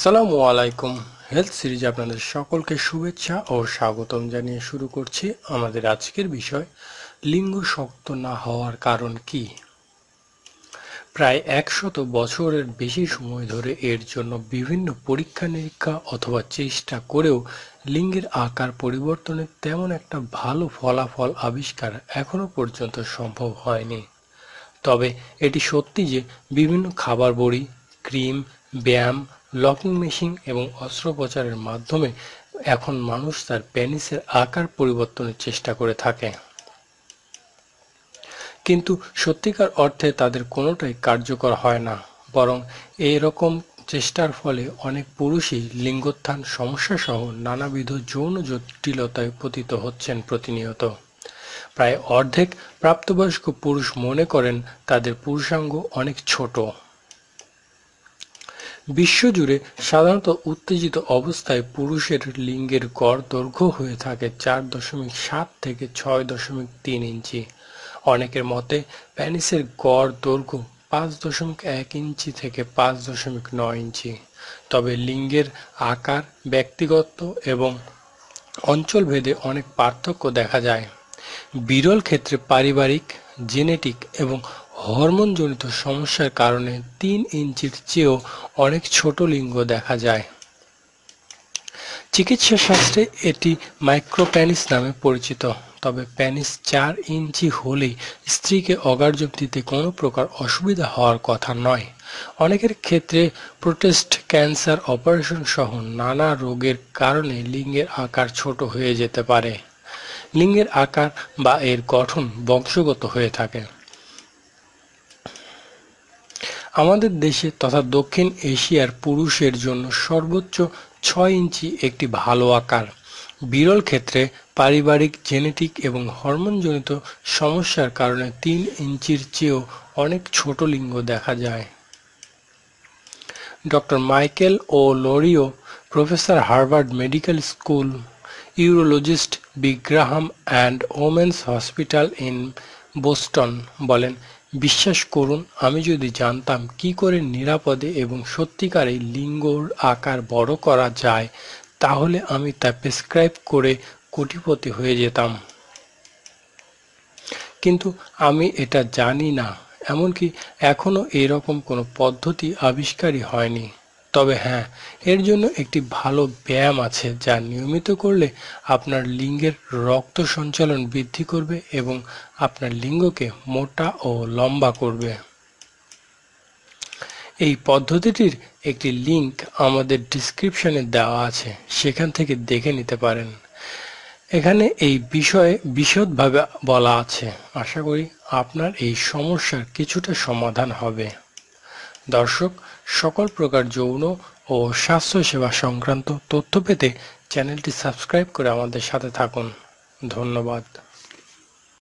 আসসালামু আলাইকুম হেলথ সিরিজে আপনাদের সকলকে শুভেচ্ছা ও স্বাগতম জানিয়ে শুরু করছি আমাদের আজকের বিষয় লিঙ্গ শক্ত না হওয়ার কারণ কি প্রায় একশত বছরের বেশি সময় ধরে এর জন্য বিভিন্ন পরীক্ষা নিরীক্ষা অথবা চেষ্টা করেও লিঙ্গের আকার পরিবর্তনের তেমন একটা ভালো ফলাফল আবিষ্কার এখনও পর্যন্ত সম্ভব হয়নি তবে এটি সত্যি যে বিভিন্ন খাবার বড়ি ক্রিম ব্যায়াম লকিং মেশিন এবং অস্ত্রোপচারের মাধ্যমে এখন মানুষ তার প্যানিসের আকার পরিবর্তনের চেষ্টা করে থাকে কিন্তু সত্যিকার অর্থে তাদের কোনোটাই কার্যকর হয় না বরং এই রকম চেষ্টার ফলে অনেক পুরুষই লিঙ্গোত্থান সমস্যা সহ নানাবিধ যৌন জটিলতায় পতিত হচ্ছেন প্রতিনিয়ত প্রায় অর্ধেক প্রাপ্তবয়স্ক পুরুষ মনে করেন তাদের পুরুষাঙ্গ অনেক ছোট বিশ্বজুড়ে সাধারণত উত্তেজিত অবস্থায় পুরুষের লিঙ্গের গড় দৈর্ঘ্য হয়ে থাকে চার দশমিক সাত থেকে ছয় দশমিক তিন ইঞ্চি অনেকের মতে প্যানিসের গড় দৈর্ঘ্য পাঁচ দশমিক এক ইঞ্চি থেকে পাঁচ দশমিক নয় ইঞ্চি তবে লিঙ্গের আকার ব্যক্তিগত এবং অঞ্চলভেদে অনেক পার্থক্য দেখা যায় বিরল ক্ষেত্রে পারিবারিক জেনেটিক এবং হরমোনজনিত সমস্যার কারণে তিন ইঞ্চির চেয়েও অনেক ছোট লিঙ্গ দেখা যায় চিকিৎসা শাস্ত্রে এটি মাইক্রোপ্যানিস নামে পরিচিত তবে প্যানিস চার ইঞ্চি হলেই স্ত্রীকে অগার্জব দিতে কোনো প্রকার অসুবিধা হওয়ার কথা নয় অনেকের ক্ষেত্রে প্রোটেস্ট ক্যান্সার অপারেশন সহ নানা রোগের কারণে লিঙ্গের আকার ছোট হয়ে যেতে পারে লিঙ্গের আকার বা এর গঠন বংশগত হয়ে থাকে আমাদের দেশে তথা দক্ষিণ এশিয়ার পুরুষের জন্য সর্বোচ্চ ছয় ইঞ্চি একটি ভালো আকার বিরল ক্ষেত্রে পারিবারিক জেনেটিক এবং হরমোনজনিত সমস্যার কারণে তিন ইঞ্চির চেয়েও অনেক ছোট লিঙ্গ দেখা যায় doctor Michael O'Leary professor Harvard medical school urologist Brigham and women's hospital in Boston বলেন বিশ্বাস করুন, আমি যদি জানতাম কী করে নিরাপদে এবং সত্যিকারে লিঙ্গর আকার বড় করা যায়, তাহলে আমি তা প্রেসক্রাইব করে কোটিপতি হয়ে যেতাম। কিন্তু আমি এটা জানি না, এমনকি এখনও এরকম কোনো পদ্ধতি আবিষ্কারই হয়নি। তবে হ্যাঁ এর জন্য একটি ভালো ব্যায়াম আছে যা নিয়মিত করলে আপনার লিঙ্গের রক্ত সঞ্চালন বৃদ্ধি করবে এবং আপনার লিঙ্গকে মোটা ও লম্বা করবে এই পদ্ধতিটির একটি লিংক আমাদের ডিসক্রিপশনে দেওয়া আছে সেখান থেকে দেখে নিতে পারেন এখানে এই বিষয়ে বিশদভাবে বলা আছে আশা করি আপনার এই সমস্যার কিছুটা সমাধান হবে দর্শক সকল প্রকার যৌন ও স্বাস্থ্যসেবা সংক্রান্ত তথ্য পেতে চ্যানেলটি সাবস্ক্রাইব করে আমাদের সাথে থাকুন ধন্যবাদ